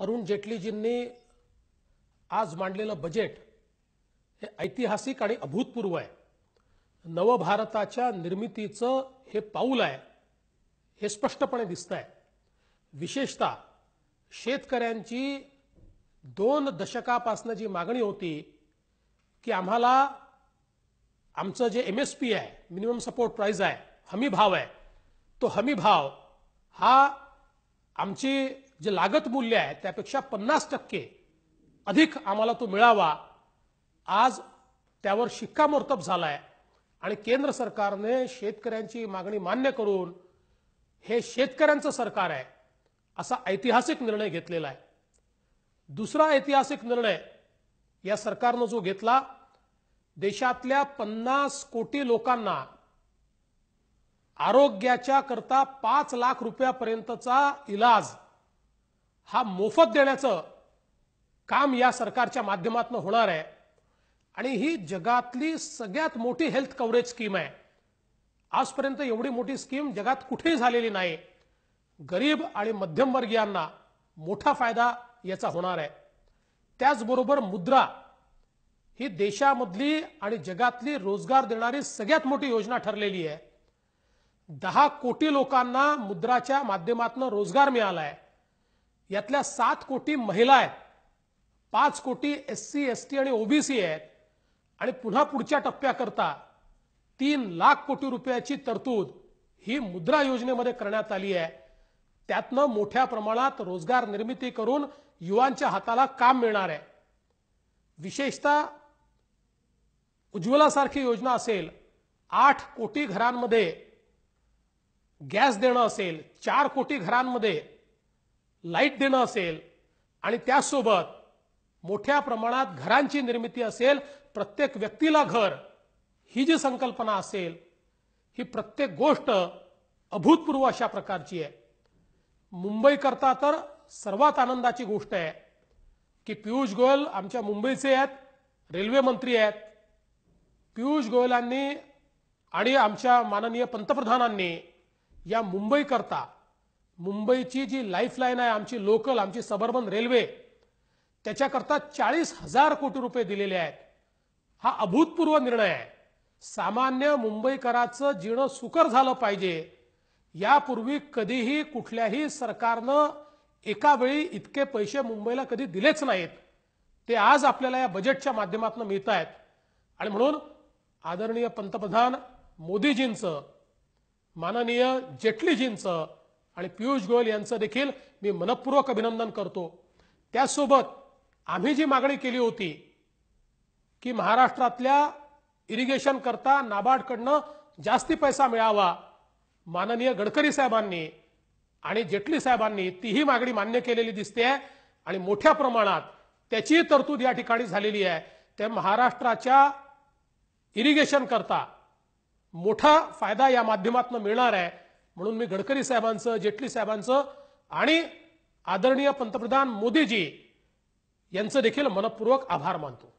अरुण जेटलीजींनी आज मांडलेलं बजेट हे ऐतिहासिक आणि अभूतपूर्व आहे नवभारताच्या निर्मितीचं हे पाऊल आहे हे स्पष्टपणे दिसतंय आहे विशेषतः शेतकऱ्यांची दोन दशकापासून जी मागणी होती की आम्हाला आमचं जे एम एस पी आहे मिनिमम सपोर्ट प्राईज आहे हमी भाव आहे तो हमी भाव हा आमची जे लागत मूल्य आहे त्यापेक्षा पन्नास टक्के अधिक आम्हाला तो मिळावा आज त्यावर शिक्कामोर्तब झाला आहे आणि केंद्र सरकारने शेतकऱ्यांची मागणी मान्य करून हे शेतकऱ्यांचं सरकार आहे असा ऐतिहासिक निर्णय घेतलेला आहे दुसरा ऐतिहासिक निर्णय या सरकारनं जो घेतला देशातल्या पन्नास कोटी लोकांना आरोग्याच्या करता पाच लाख रुपयापर्यंतचा इलाज हा मोफत देण्याचं काम या सरकारच्या माध्यमातून होणार आहे आणि ही जगातली सगळ्यात मोठी हेल्थ कव्हरेज स्कीम आहे आजपर्यंत एवढी मोठी स्कीम जगात कुठेही झालेली नाही गरीब आणि मध्यमवर्गीयांना मोठा फायदा याचा होणार आहे त्याचबरोबर मुद्रा ही देशामधली आणि जगातली रोजगार देणारी सगळ्यात मोठी योजना ठरलेली आहे दहा कोटी लोकांना मुद्राच्या माध्यमातून रोजगार मिळाला आहे यातल्या सात कोटी महिला आहेत पाच कोटी एस सी एस टी आणि ओबीसी आहेत आणि पुन्हा पुढच्या टप्प्याकरता तीन लाख कोटी रुपयाची तरतूद ही मुद्रा योजनेमध्ये करण्यात आली आहे त्यातनं मोठ्या प्रमाणात रोजगार निर्मिती करून युवांच्या हाताला काम मिळणार आहे विशेषतः उज्ज्वलासारखी योजना असेल आठ कोटी घरांमध्ये गॅस देणं असेल चार कोटी घरांमध्ये लाईट देणं असेल आणि त्यासोबत मोठ्या प्रमाणात घरांची निर्मिती असेल प्रत्येक व्यक्तीला घर ही जी संकल्पना असेल ही प्रत्येक गोष्ट अभूतपूर्व अशा प्रकारची आहे मुंबई करता तर सर्वात आनंदाची गोष्ट आहे की पियुष गोयल आमच्या मुंबईचे आहेत रेल्वे मंत्री आहेत पियुष गोयलांनी आणि आमच्या माननीय पंतप्रधानांनी या मुंबईकरता मुंबईची जी लाईफलाईन आहे आमची लोकल आमची सबर्बन रेल्वे त्याच्याकरता चाळीस हजार कोटी रुपये दिलेले आहेत हा अभूतपूर्व निर्णय आहे सामान्य मुंबईकरांचं जीणं सुकर झालं पाहिजे यापूर्वी कधीही कुठल्याही सरकारनं एका वेळी इतके पैसे मुंबईला कधी दिलेच नाहीत ते आज आपल्याला या बजेटच्या माध्यमातून मिळत आहेत आणि म्हणून आदरणीय पंतप्रधान मोदीजींचं माननीय जेटलीजींचं आणि पियुष गोयल यांचं देखील मी मनपूर्वक अभिनंदन करतो त्यासोबत आम्ही जी मागणी केली होती की महाराष्ट्रातल्या इरिगेशन करता नाबार्डकडनं जास्ती पैसा मिळावा माननीय गडकरी साहेबांनी आणि जेटली साहेबांनी तीही मागणी मान्य केलेली दिसते आहे आणि मोठ्या प्रमाणात त्याची तरतूद या ठिकाणी झालेली आहे त्या महाराष्ट्राच्या इरिगेशन करता मोठा फायदा या माध्यमातून मिळणार आहे म्हणून मी गडकरी साहेबांचं जेटली साहेबांचं आणि आदरणीय पंतप्रधान मोदीजी यांचं देखील मनपूर्वक आभार मानतो